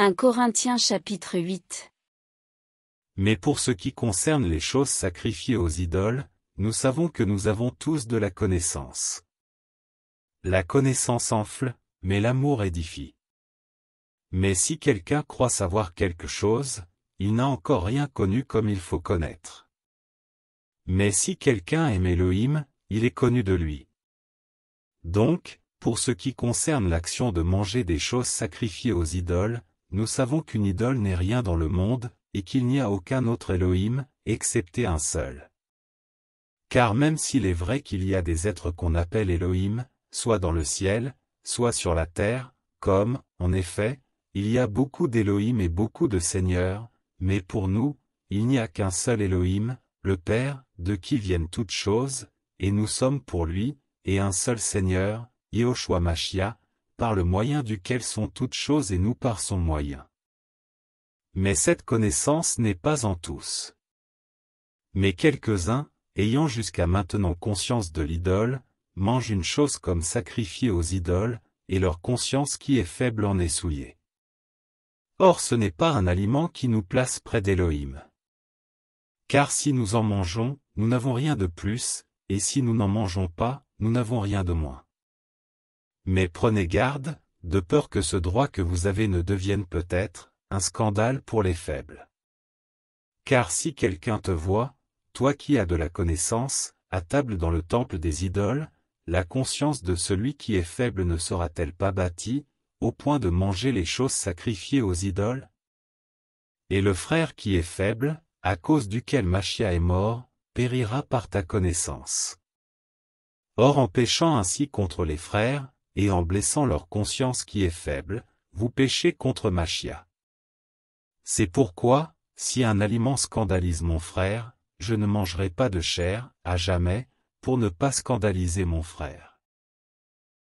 1 Corinthiens chapitre 8 Mais pour ce qui concerne les choses sacrifiées aux idoles, nous savons que nous avons tous de la connaissance. La connaissance enfle, mais l'amour édifie. Mais si quelqu'un croit savoir quelque chose, il n'a encore rien connu comme il faut connaître. Mais si quelqu'un aime Elohim, il est connu de lui. Donc, pour ce qui concerne l'action de manger des choses sacrifiées aux idoles, nous savons qu'une idole n'est rien dans le monde, et qu'il n'y a aucun autre Elohim, excepté un seul. Car même s'il est vrai qu'il y a des êtres qu'on appelle Elohim, soit dans le ciel, soit sur la terre, comme, en effet, il y a beaucoup d'Elohim et beaucoup de seigneurs, mais pour nous, il n'y a qu'un seul Elohim, le Père, de qui viennent toutes choses, et nous sommes pour lui, et un seul Seigneur, Yahushua Mashiach, par le moyen duquel sont toutes choses et nous par son moyen. Mais cette connaissance n'est pas en tous. Mais quelques-uns, ayant jusqu'à maintenant conscience de l'idole, mangent une chose comme sacrifiée aux idoles, et leur conscience qui est faible en est souillée. Or ce n'est pas un aliment qui nous place près d'Élohim. Car si nous en mangeons, nous n'avons rien de plus, et si nous n'en mangeons pas, nous n'avons rien de moins. Mais prenez garde, de peur que ce droit que vous avez ne devienne peut-être, un scandale pour les faibles. Car si quelqu'un te voit, toi qui as de la connaissance, à table dans le temple des idoles, la conscience de celui qui est faible ne sera-t-elle pas bâtie, au point de manger les choses sacrifiées aux idoles Et le frère qui est faible, à cause duquel Machia est mort, périra par ta connaissance. Or en péchant ainsi contre les frères, et en blessant leur conscience qui est faible, vous péchez contre Machia. C'est pourquoi, si un aliment scandalise mon frère, je ne mangerai pas de chair, à jamais, pour ne pas scandaliser mon frère.